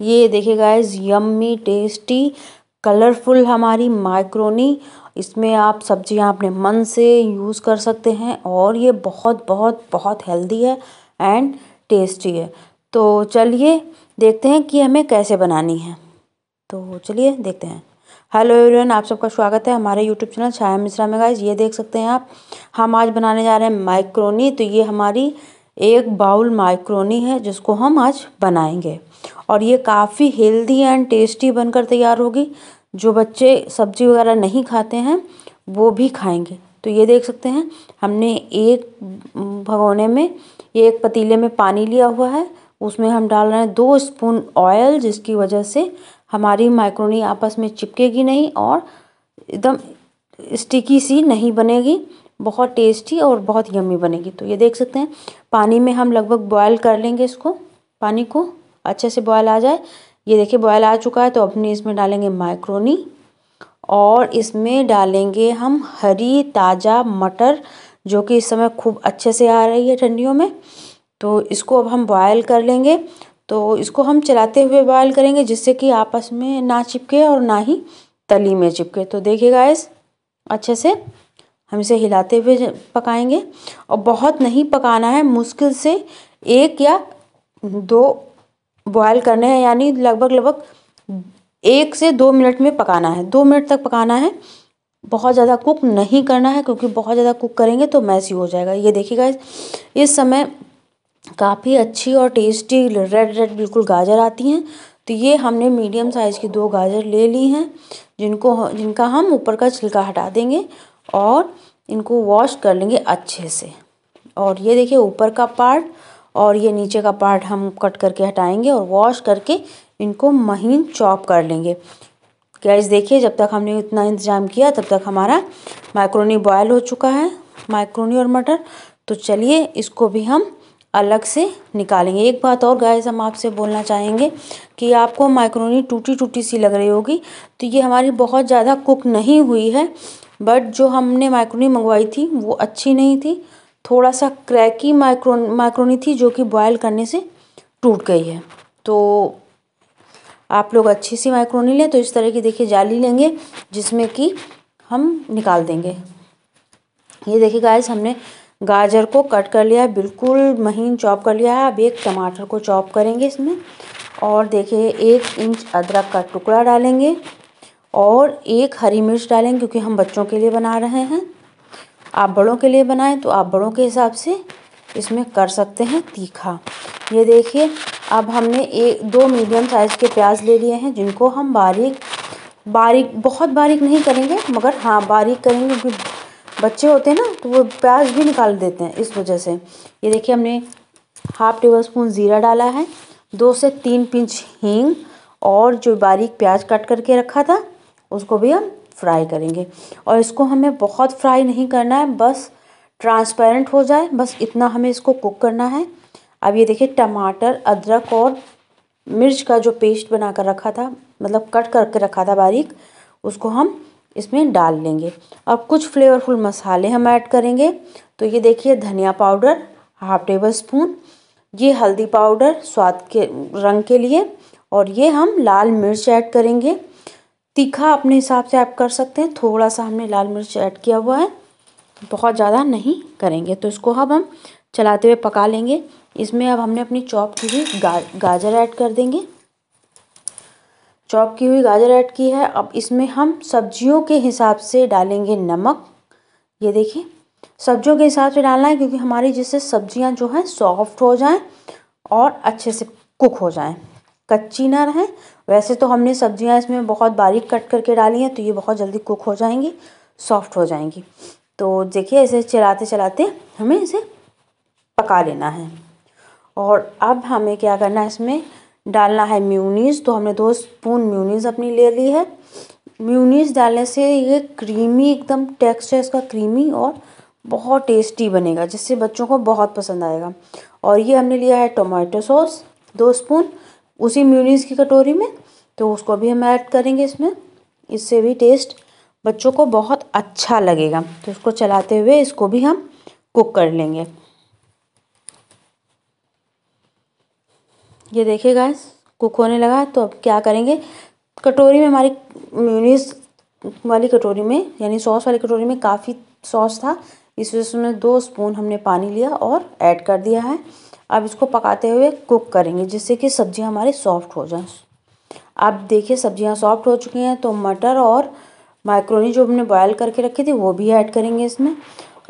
ये देखिए guys yummy tasty colourful हमारी माइक्रोनी इसमें आप सब्जियां अपने मन से यूज़ कर सकते हैं और ये बहुत बहुत बहुत हेल्दी है एंड टेस्टी है तो चलिए देखते हैं कि हमें कैसे बनानी है तो चलिए देखते हैं हेलो एवरीवन आप सबका स्वागत है हमारे यूट्यूब चैनल छाया मिश्रा में गाइज ये देख सकते हैं आप हम आज बनाने जा रहे हैं माइक्रोनी तो ये हमारी एक बाउल माइक्रोनी है जिसको हम आज बनाएंगे और ये काफ़ी हेल्दी एंड टेस्टी बनकर तैयार होगी जो बच्चे सब्जी वगैरह नहीं खाते हैं वो भी खाएंगे तो ये देख सकते हैं हमने एक भगोने में ये एक पतीले में पानी लिया हुआ है उसमें हम डाल रहे हैं दो स्पून ऑयल जिसकी वजह से हमारी माइक्रोनी आपस में चिपकेगी नहीं और एकदम स्टिकी सी नहीं बनेगी बहुत टेस्टी और बहुत यम्मी बनेगी तो ये देख सकते हैं पानी में हम लगभग बॉयल कर लेंगे इसको पानी को अच्छे से बॉयल आ जाए ये देखिए बॉयल आ चुका है तो अपने इसमें डालेंगे माइक्रोनी और इसमें डालेंगे हम हरी ताज़ा मटर जो कि इस समय खूब अच्छे से आ रही है ठंडियों में तो इसको अब हम बॉयल कर लेंगे तो इसको हम चलाते हुए बॉयल करेंगे जिससे कि आपस में ना चिपके और ना ही तली में चिपके तो देखिएगा इस अच्छे से हम इसे हिलाते हुए पकाएंगे और बहुत नहीं पकाना है मुश्किल से एक या दो बॉयल करने हैं यानी लगभग लगभग एक से दो मिनट में पकाना है दो मिनट तक पकाना है बहुत ज़्यादा कुक नहीं करना है क्योंकि बहुत ज़्यादा कुक करेंगे तो मैसी हो जाएगा ये देखिएगा इस समय काफ़ी अच्छी और टेस्टी रेड रेड बिल्कुल गाजर आती हैं तो ये हमने मीडियम साइज़ की दो गाजर ले ली हैं जिनको जिनका हम ऊपर का छिलका हटा देंगे और इनको वॉश कर लेंगे अच्छे से और ये देखिए ऊपर का पार्ट और ये नीचे का पार्ट हम कट करके हटाएंगे और वॉश करके इनको महीन चॉप कर लेंगे गैस देखिए जब तक हमने इतना इंतज़ाम किया तब तक हमारा माइक्रोनी बॉयल हो चुका है माइक्रोनी और मटर तो चलिए इसको भी हम अलग से निकालेंगे एक बात और गैस हम आपसे बोलना चाहेंगे कि आपको माइक्रोनी टूटी टूटी सी लग रही होगी तो ये हमारी बहुत ज़्यादा कुक नहीं हुई है बट जो हमने माइक्रोनी मंगवाई थी वो अच्छी नहीं थी थोड़ा सा क्रैकी माइक्रो माइक्रोनी थी जो कि बॉयल करने से टूट गई है तो आप लोग अच्छी सी माइक्रोनी लें तो इस तरह की देखिए जाली लेंगे जिसमें कि हम निकाल देंगे ये देखिए गाइस हमने गाजर को कट कर लिया बिल्कुल महीन चॉप कर लिया है अब एक टमाटर को चॉप करेंगे इसमें और देखिए एक इंच अदरक का टुकड़ा डालेंगे और एक हरी मिर्च डालेंगे क्योंकि हम बच्चों के लिए बना रहे हैं आप बड़ों के लिए बनाएं तो आप बड़ों के हिसाब से इसमें कर सकते हैं तीखा ये देखिए अब हमने एक दो मीडियम साइज़ के प्याज ले लिए हैं जिनको हम बारीक बारीक बहुत बारीक नहीं करेंगे मगर हाँ बारीक करेंगे क्योंकि बच्चे होते हैं ना तो वो प्याज भी निकाल देते हैं इस वजह से ये देखिए हमने हाफ़ टेबल स्पून ज़ीरा डाला है दो से तीन पिंच हींग और जो बारीक प्याज कट करके रखा था उसको भी हम फ्राई करेंगे और इसको हमें बहुत फ्राई नहीं करना है बस ट्रांसपेरेंट हो जाए बस इतना हमें इसको कुक करना है अब ये देखिए टमाटर अदरक और मिर्च का जो पेस्ट बना कर रखा था मतलब कट करके रखा था बारीक उसको हम इसमें डाल लेंगे अब कुछ फ्लेवरफुल मसाले हम ऐड करेंगे तो ये देखिए धनिया पाउडर हाफ टेबल स्पून ये हल्दी पाउडर स्वाद के रंग के लिए और ये हम लाल मिर्च ऐड करेंगे तीखा अपने हिसाब से आप कर सकते हैं थोड़ा सा हमने लाल मिर्च ऐड किया हुआ है बहुत ज़्यादा नहीं करेंगे तो इसको अब हम चलाते हुए पका लेंगे इसमें अब हमने अपनी चॉप की हुई गा, गाजर ऐड कर देंगे चॉप की हुई गाजर ऐड की है अब इसमें हम सब्जियों के हिसाब से डालेंगे नमक ये देखिए सब्जियों के हिसाब से डालना है क्योंकि हमारी जिससे सब्जियां जो हैं सॉफ्ट हो जाएं और अच्छे से कुक हो जाएं कच्ची ना रहें वैसे तो हमने सब्जियां इसमें बहुत बारीक कट करके डाली हैं तो ये बहुत जल्दी कुक हो जाएंगी सॉफ्ट हो जाएंगी तो देखिए इसे चलाते चलाते हमें इसे पका लेना है और अब हमें क्या करना है इसमें डालना है म्यूनीस तो हमने दो स्पून म्यूनीस अपनी ले ली है म्यूनीस डालने से ये क्रीमी एकदम टेक्सचर इसका क्रीमी और बहुत टेस्टी बनेगा जिससे बच्चों को बहुत पसंद आएगा और ये हमने लिया है टोमेटो सॉस दो स्पून उसी म्यूनिस की कटोरी में तो उसको भी हम ऐड करेंगे इसमें इससे भी टेस्ट बच्चों को बहुत अच्छा लगेगा तो इसको चलाते हुए इसको भी हम कुक कर लेंगे ये देखिए गैस कुक होने लगा तो अब क्या करेंगे कटोरी में हमारी म्यूनीस वाली कटोरी में यानी सॉस वाली कटोरी में काफ़ी सॉस था इस वजह से उसमें दो स्पून हमने पानी लिया और ऐड कर दिया है अब इसको पकाते हुए कुक करेंगे जिससे कि सब्जियां हमारी सॉफ्ट हो जाएं अब देखिए सब्जियां सॉफ्ट हो चुकी हैं तो मटर और माइक्रोनी जो हमने बॉयल करके रखी थी वो भी ऐड करेंगे इसमें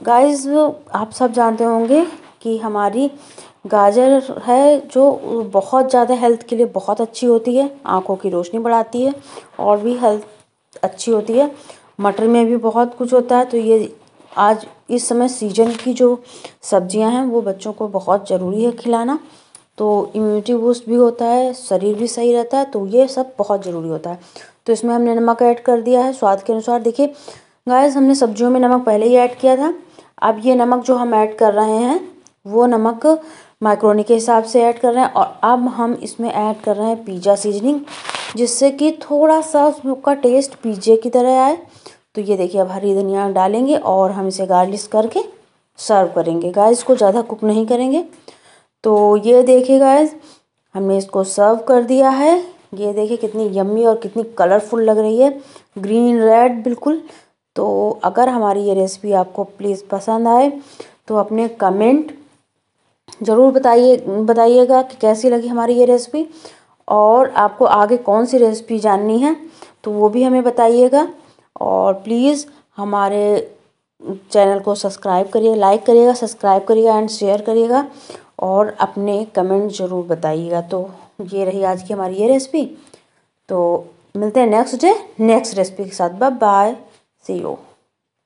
गाइस आप सब जानते होंगे कि हमारी गाजर है जो बहुत ज़्यादा हेल्थ के लिए बहुत अच्छी होती है आँखों की रोशनी बढ़ाती है और भी हेल्थ अच्छी होती है मटर में भी बहुत कुछ होता है तो ये आज इस समय सीजन की जो सब्जियां हैं वो बच्चों को बहुत ज़रूरी है खिलाना तो इम्यूनिटी बूस्ट भी होता है शरीर भी सही रहता है तो ये सब बहुत ज़रूरी होता है तो इसमें हमने नमक ऐड कर दिया है स्वाद के अनुसार देखिए गाइस हमने सब्जियों में नमक पहले ही ऐड किया था अब ये नमक जो हम ऐड कर रहे हैं वो नमक माइक्रोनी के हिसाब से ऐड कर रहे हैं और अब हम इसमें ऐड कर रहे हैं पिज़्ज़ा सीजनिंग जिससे कि थोड़ा सा उसका टेस्ट पिज्जे की तरह आए तो ये देखिए अब हरी धनिया डालेंगे और हम इसे गार्लिश करके सर्व करेंगे गाय इसको ज़्यादा कुक नहीं करेंगे तो ये देखिए गाय हमने इसको सर्व कर दिया है ये देखिए कितनी यम्मी और कितनी कलरफुल लग रही है ग्रीन रेड बिल्कुल तो अगर हमारी ये रेसिपी आपको प्लीज़ पसंद आए तो अपने कमेंट ज़रूर बताइए बताइएगा कि कैसी लगी हमारी ये रेसिपी और आपको आगे कौन सी रेसिपी जाननी है तो वो भी हमें बताइएगा और प्लीज़ हमारे चैनल को सब्सक्राइब करिए लाइक करिएगा सब्सक्राइब करिएगा एंड शेयर करिएगा और अपने कमेंट ज़रूर बताइएगा तो ये रही आज की हमारी ये रेसिपी तो मिलते हैं नेक्स्ट डे नेक्स्ट रेसिपी के साथ बाय बाय सी यू